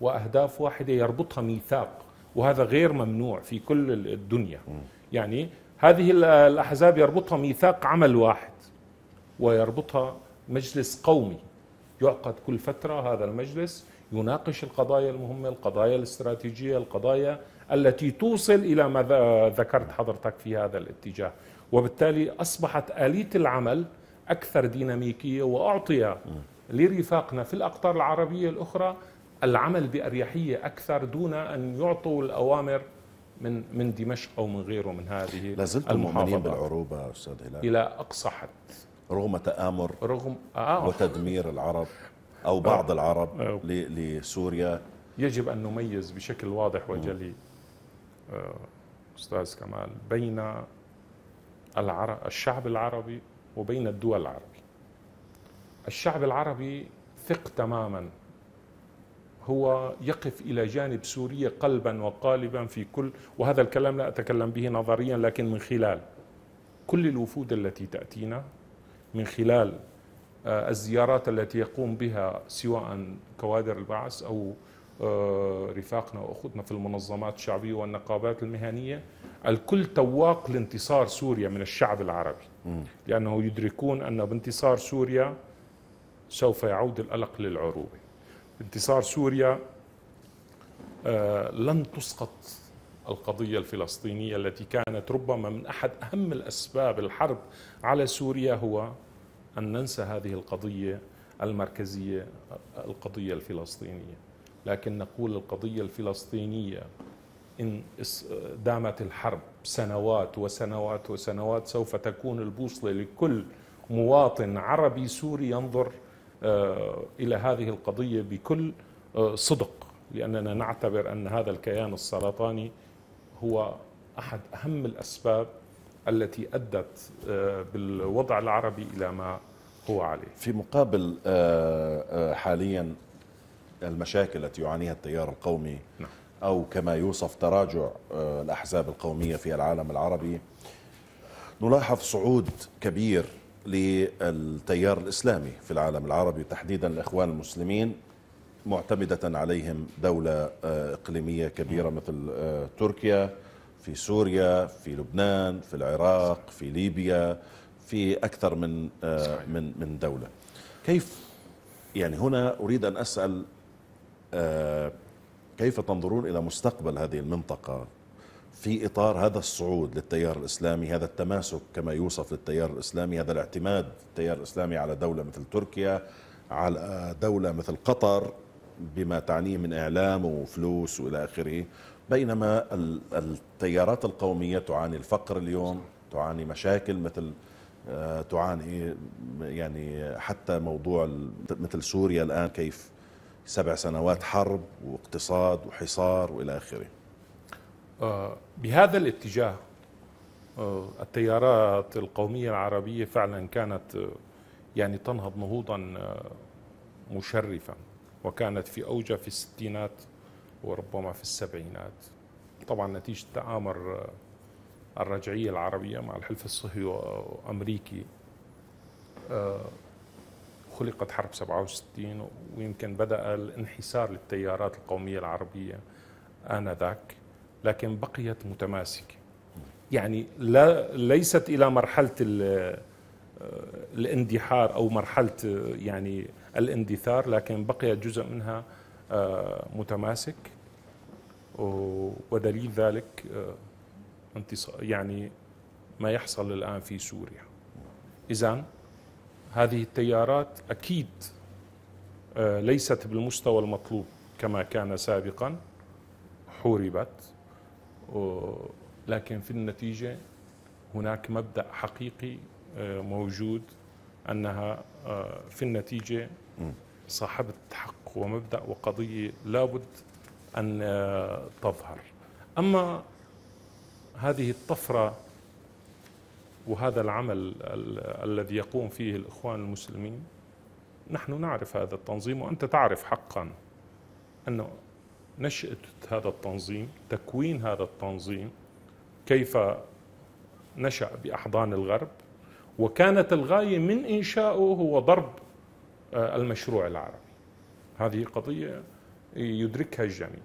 وأهداف واحدة يربطها ميثاق وهذا غير ممنوع في كل الدنيا يعني هذه الأحزاب يربطها ميثاق عمل واحد ويربطها مجلس قومي يعقد كل فترة هذا المجلس يناقش القضايا المهمة القضايا الاستراتيجية القضايا التي توصل إلى ما ذكرت حضرتك في هذا الاتجاه وبالتالي أصبحت آلية العمل أكثر ديناميكية وأعطي لرفاقنا في الأقطار العربية الأخرى العمل بأريحية أكثر دون أن يعطوا الأوامر من من دمشق أو من غيره من هذه لازلتم مؤمنين بالعروبة أستاذ هلال إلى أقصى حد رغم تآمر رغم آه. وتدمير العرب أو بعض آه. العرب آه. لسوريا يجب أن نميز بشكل واضح وجلي آه، استاذ كمال بين العرب الشعب العربي وبين الدول العربية. الشعب العربي ثق تماما هو يقف الى جانب سوريا قلبا وقالبا في كل وهذا الكلام لا اتكلم به نظريا لكن من خلال كل الوفود التي تاتينا من خلال آه، الزيارات التي يقوم بها سواء كوادر البعث او آه، رفاقنا واخوتنا في المنظمات الشعبيه والنقابات المهنيه الكل تواق لانتصار سوريا من الشعب العربي لانه يدركون ان بانتصار سوريا سوف يعود الالق للعروبه بانتصار سوريا آه، لن تسقط القضية الفلسطينية التي كانت ربما من أحد أهم الأسباب الحرب على سوريا هو أن ننسى هذه القضية المركزية القضية الفلسطينية لكن نقول القضية الفلسطينية إن دامت الحرب سنوات وسنوات وسنوات سوف تكون البوصلة لكل مواطن عربي سوري ينظر آه، إلى هذه القضية بكل آه، صدق لأننا نعتبر أن هذا الكيان السرطاني هو أحد أهم الأسباب التي أدت آه، بالوضع العربي إلى ما هو عليه في مقابل حاليا المشاكل التي يعانيها التيار القومي نعم. أو كما يوصف تراجع آه، الأحزاب القومية في العالم العربي نلاحظ صعود كبير للتيار الإسلامي في العالم العربي تحديدا الإخوان المسلمين معتمدة عليهم دولة آه، إقليمية كبيرة نعم. مثل آه، تركيا في سوريا في لبنان في العراق في ليبيا في أكثر من من من دولة كيف يعني هنا أريد أن أسأل آه، كيف تنظرون إلى مستقبل هذه المنطقة في إطار هذا الصعود للتيار الإسلامي هذا التماسك كما يوصف للتيار الإسلامي هذا الاعتماد التيار الإسلامي على دولة مثل تركيا على دولة مثل قطر بما تعنيه من إعلام وفلوس وإلى آخره بينما التيارات القومية تعاني الفقر اليوم تعاني مشاكل مثل آه، تعاني يعني حتى موضوع مثل سوريا الآن كيف سبع سنوات حرب واقتصاد وحصار والى اخره. آه، بهذا الاتجاه آه، التيارات القوميه العربيه فعلا كانت آه، يعني تنهض نهوضا مشرفا وكانت في اوجها في الستينات وربما في السبعينات طبعا نتيجه تآمر الرجعيه العربيه مع الحلف الصهيوني الامريكي خلقت حرب 67 ويمكن بدأ الانحسار للتيارات القومية العربية آنذاك لكن بقيت متماسكة يعني لا ليست إلى مرحلة آه، الاندحار أو مرحلة آه، يعني الاندثار لكن بقي جزء منها آه، متماسك ودليل ذلك يعني ما يحصل الآن في سوريا إذا هذه التيارات اكيد آه، ليست بالمستوى المطلوب كما كان سابقا حوربت لكن في النتيجه هناك مبدا حقيقي آه، موجود انها آه، في النتيجه صاحبه حق ومبدا وقضيه لابد ان تظهر اما هذه الطفره وهذا العمل الذي يقوم فيه الإخوان المسلمين نحن نعرف هذا التنظيم وأنت تعرف حقا أن نشأة هذا التنظيم تكوين هذا التنظيم كيف نشأ بأحضان الغرب وكانت الغاية من إنشائه هو ضرب آه، المشروع العربي هذه قضية يدركها الجميع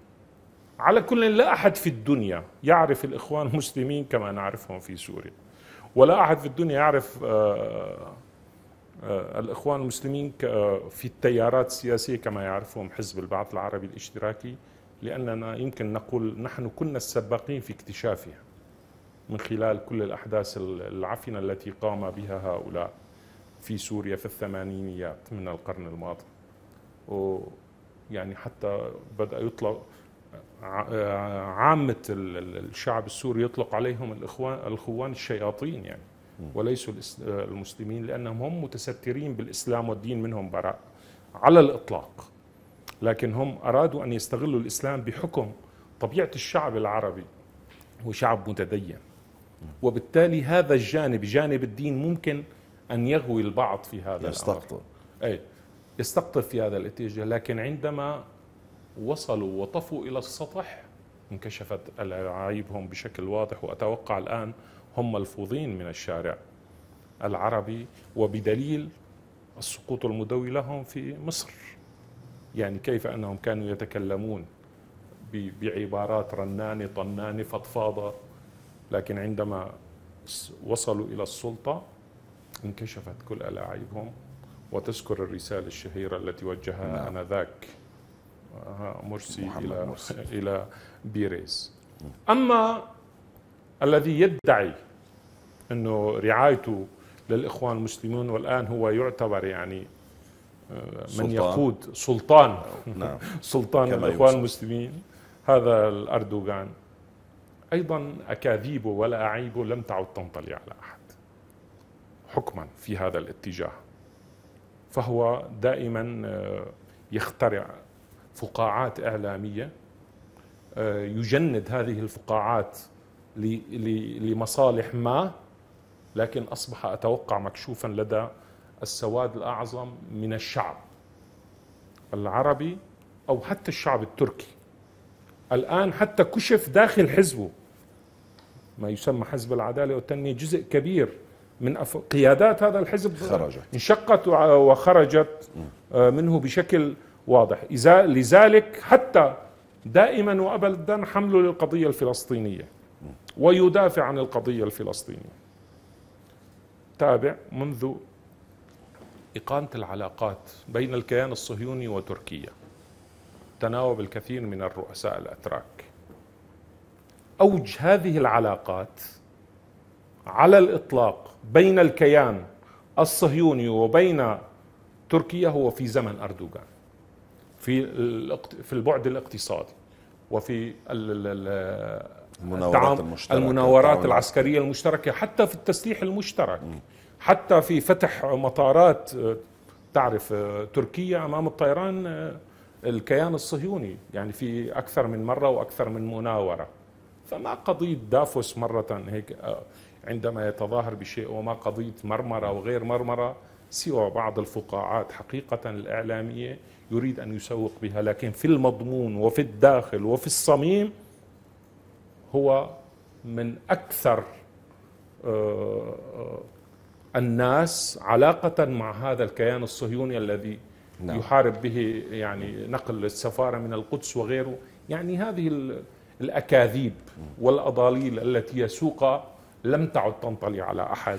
على كل لا أحد في الدنيا يعرف الإخوان المسلمين كما نعرفهم في سوريا ولا احد في الدنيا يعرف آه، آه، الاخوان المسلمين آه، في التيارات السياسيه كما يعرفهم حزب البعث العربي الاشتراكي لاننا يمكن نقول نحن كنا السباقين في اكتشافها من خلال كل الاحداث العفنه التي قام بها هؤلاء في سوريا في الثمانينيات من القرن الماضي و يعني حتى بدا يطلق عامة الشعب السوري يطلق عليهم الإخوان الخوان الشياطين يعني وليسوا المسلمين لأنهم هم متسترين بالإسلام والدين منهم براء على الإطلاق لكن هم أرادوا أن يستغلوا الإسلام بحكم طبيعة الشعب العربي هو شعب متدين وبالتالي هذا الجانب جانب الدين ممكن أن يغوي البعض في هذا يستقطب أي يستقطب في هذا الاتجاه لكن عندما وصلوا وطفوا إلى السطح انكشفت ألعايبهم بشكل واضح وأتوقع الآن هم ملفوظين من الشارع العربي وبدليل السقوط المدوي لهم في مصر يعني كيف أنهم كانوا يتكلمون بعبارات رنانة طنانة فضفاضة لكن عندما وصلوا إلى السلطة انكشفت كل ألاعيبهم وتذكر الرسالة الشهيرة التي وجهها نعم. آنذاك آه، مرسي إلى, مرسي. إلى بيريس أما الذي يدعي أنه رعايته للإخوان المسلمون والآن هو يعتبر يعني آه، من سلطان. يقود سلطان نعم. سلطان الإخوان المسلمين هذا الأردوغان أيضا أكاذيبه ولا أعيبه لم تعد تنطلي على أحد حكما في هذا الاتجاه فهو دائما آه، يخترع فقاعات اعلاميه آه، يجند هذه الفقاعات لمصالح ما لكن اصبح اتوقع مكشوفا لدى السواد الاعظم من الشعب العربي او حتى الشعب التركي الان حتى كشف داخل حزبه ما يسمى حزب العداله والتنميه جزء كبير من قيادات هذا الحزب خرجت انشقت وخرجت آه، منه بشكل واضح لذلك حتى دائما وابدا حمله للقضيه الفلسطينيه ويدافع عن القضيه الفلسطينيه تابع منذ اقامه العلاقات بين الكيان الصهيوني وتركيا تناوب الكثير من الرؤساء الاتراك اوج هذه العلاقات على الاطلاق بين الكيان الصهيوني وبين تركيا هو في زمن اردوغان في في البعد الاقتصادي وفي المناورات المشتركة المناورات العسكرية المشتركة حتى في التسليح المشترك حتى في فتح مطارات آه، تعرف آه، تركيا أمام الطيران آه، الكيان الصهيوني يعني في أكثر من مرة وأكثر من مناورة فما قضية دافوس مرة هيك عندما يتظاهر بشيء وما قضية مرمرة وغير مرمرة سوى بعض الفقاعات حقيقة الإعلامية يريد أن يسوق بها لكن في المضمون وفي الداخل وفي الصميم هو من أكثر آه، آه، الناس علاقة مع هذا الكيان الصهيوني الذي نعم. يحارب به يعني نقل السفارة من القدس وغيره يعني هذه الأكاذيب والأضاليل التي يسوقها لم تعد تنطلي على أحد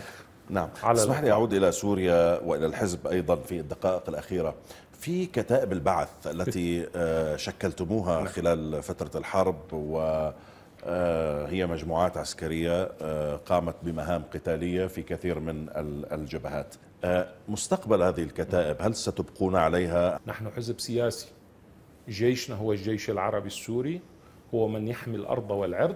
نعم اسمح لي أعود إلى سوريا وإلى الحزب أيضا في الدقائق الأخيرة في كتائب البعث التي آه، شكلتموها نعم. خلال فترة الحرب و آه، هي مجموعات عسكرية آه، قامت بمهام قتالية في كثير من الجبهات مستقبل هذه الكتائب هل ستبقون عليها؟ نحن حزب سياسي جيشنا هو الجيش العربي السوري هو من يحمي الأرض والعرض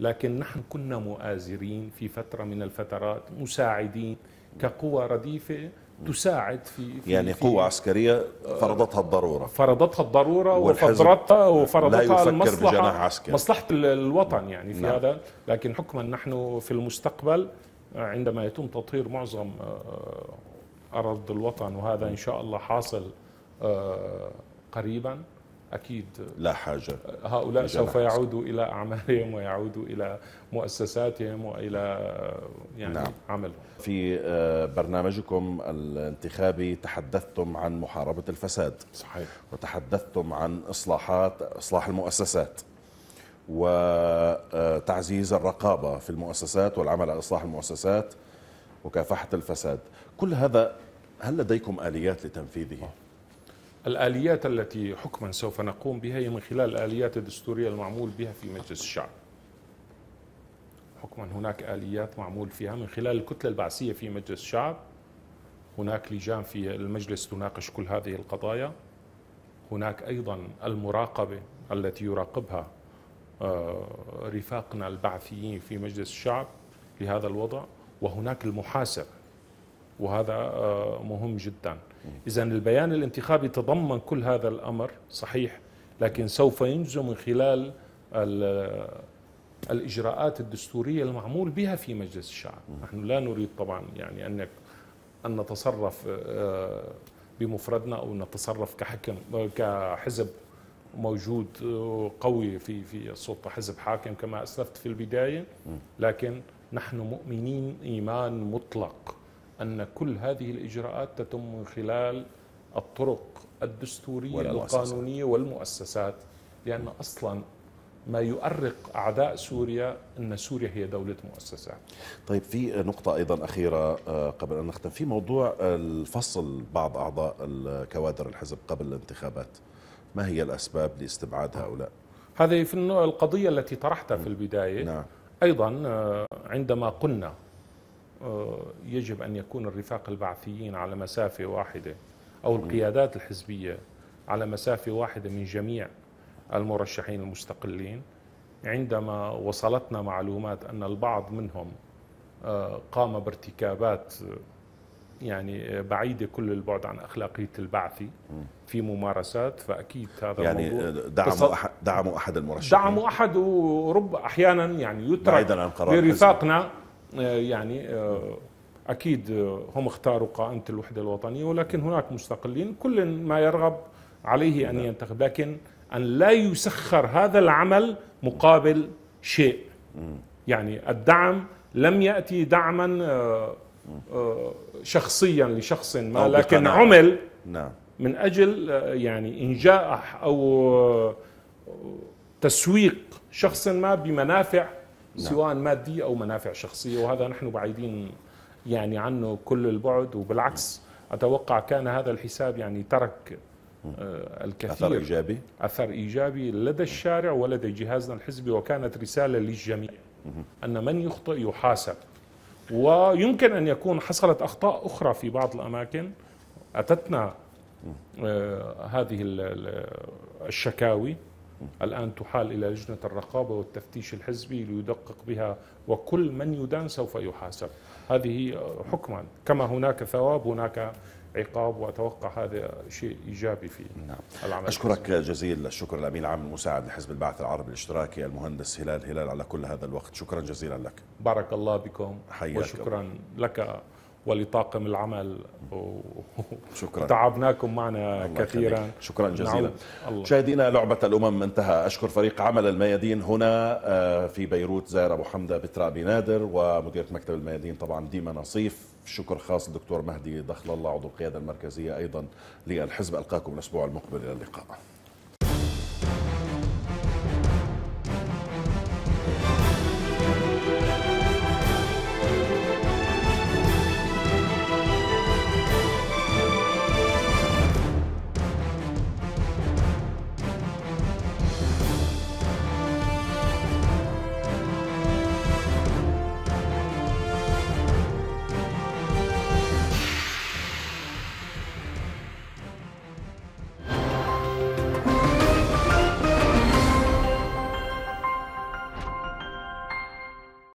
لكن نحن كنا مؤازرين في فترة من الفترات مساعدين كقوى رديفة تساعد في, في يعني قوة عسكرية فرضتها الضرورة فرضتها الضرورة وفرضتها وفرضتها المصلحة عسكري. مصلحة الوطن يعني في نعم. هذا لكن حكما نحن في المستقبل عندما يتم تطهير معظم آه، أرض الوطن وهذا إن شاء الله حاصل آه، قريبا أكيد لا حاجة هؤلاء سوف يعودوا إلى أعمالهم ويعودوا إلى مؤسساتهم وإلى يعني نعم. عملهم في آه، برنامجكم الانتخابي تحدثتم عن محاربة الفساد صحيح وتحدثتم عن إصلاحات إصلاح المؤسسات وتعزيز آه، الرقابة في المؤسسات والعمل على إصلاح المؤسسات مكافحة الفساد كل هذا هل لديكم آليات لتنفيذه؟ آه. الآليات التي حكما سوف نقوم بها هي من خلال الآليات الدستورية المعمول بها في مجلس الشعب حكما هناك آليات معمول فيها من خلال الكتلة البعثية في مجلس الشعب هناك لجان في المجلس تناقش كل هذه القضايا هناك أيضا المراقبة التي يراقبها آه، رفاقنا البعثيين في مجلس الشعب لهذا الوضع وهناك المحاسب وهذا آه، مهم جداً إذا البيان الانتخابي تضمن كل هذا الأمر صحيح لكن سوف ينجو من خلال الإجراءات الدستورية المعمول بها في مجلس الشعب نحن لا نريد طبعا يعني أنك أن نتصرف آه، بمفردنا أو نتصرف كحكم كحزب موجود آه، قوي في في السلطة حزب حاكم كما أسلفت في البداية لكن نحن مؤمنين إيمان مطلق أن كل هذه الإجراءات تتم من خلال الطرق الدستورية والمؤسسات. القانونية والمؤسسات لأن أصلا ما يؤرق أعداء سوريا أن سوريا هي دولة مؤسسات طيب في نقطة أيضا أخيرة آه، قبل أن نختم في موضوع الفصل بعض أعضاء الكوادر الحزب قبل الانتخابات ما هي الأسباب لاستبعاد هؤلاء؟ هذه في القضية التي طرحتها في البداية نعم. أيضا آه، عندما قلنا آه، يجب أن يكون الرفاق البعثيين على مسافة واحدة أو القيادات الحزبية على مسافة واحدة من جميع المرشحين المستقلين عندما وصلتنا معلومات أن البعض منهم آه، قام بارتكابات يعني بعيدة كل البعد عن أخلاقية البعثي في ممارسات فأكيد هذا يعني الموضوع دعموا أحد, دعموا أحد المرشحين دعموا أحد ورب أحيانا يعني يترك برفاقنا آه، يعني آه، اكيد آه، هم اختاروا قائمه الوحده الوطنيه ولكن هناك مستقلين كل ما يرغب عليه ان نعم. ينتخب لكن ان لا يسخر هذا العمل مقابل شيء يعني الدعم لم ياتي دعما شخصيا لشخص ما لكن عمل نعم. من اجل يعني انجاء او تسويق شخص ما بمنافع نعم. سواء مادية أو منافع شخصية وهذا نحن بعيدين يعني عنه كل البعد وبالعكس أتوقع كان هذا الحساب يعني ترك آه، الكثير أثر إيجابي أثر إيجابي لدى الشارع ولدى جهازنا الحزبي وكانت رسالة للجميع أن من يخطئ يحاسب ويمكن أن يكون حصلت أخطاء أخرى في بعض الأماكن أتتنا آه، هذه الشكاوي الآن تحال إلى لجنة الرقابة والتفتيش الحزبي ليدقق بها وكل من يدان سوف يحاسب هذه حكما كما هناك ثواب هناك عقاب واتوقع هذا شيء ايجابي في نعم. العمل اشكرك جزيل الشكر الامين العام المساعد لحزب البعث العربي الاشتراكي المهندس هلال هلال على كل هذا الوقت شكرا جزيلا لك بارك الله بكم حياك وشكرا لك ولطاقم العمل و... شكرا تعبناكم معنا كثيرا خليك. شكرا جزيلا مشاهدينا لعبة الأمم انتهى أشكر فريق عمل الميادين هنا آه، في بيروت زائر أبو حمدة بترابي نادر ومديرة مكتب الميادين طبعا ديما نصيف شكر خاص الدكتور مهدي دخل الله عضو القيادة المركزية أيضا للحزب ألقاكم الأسبوع المقبل إلى اللقاء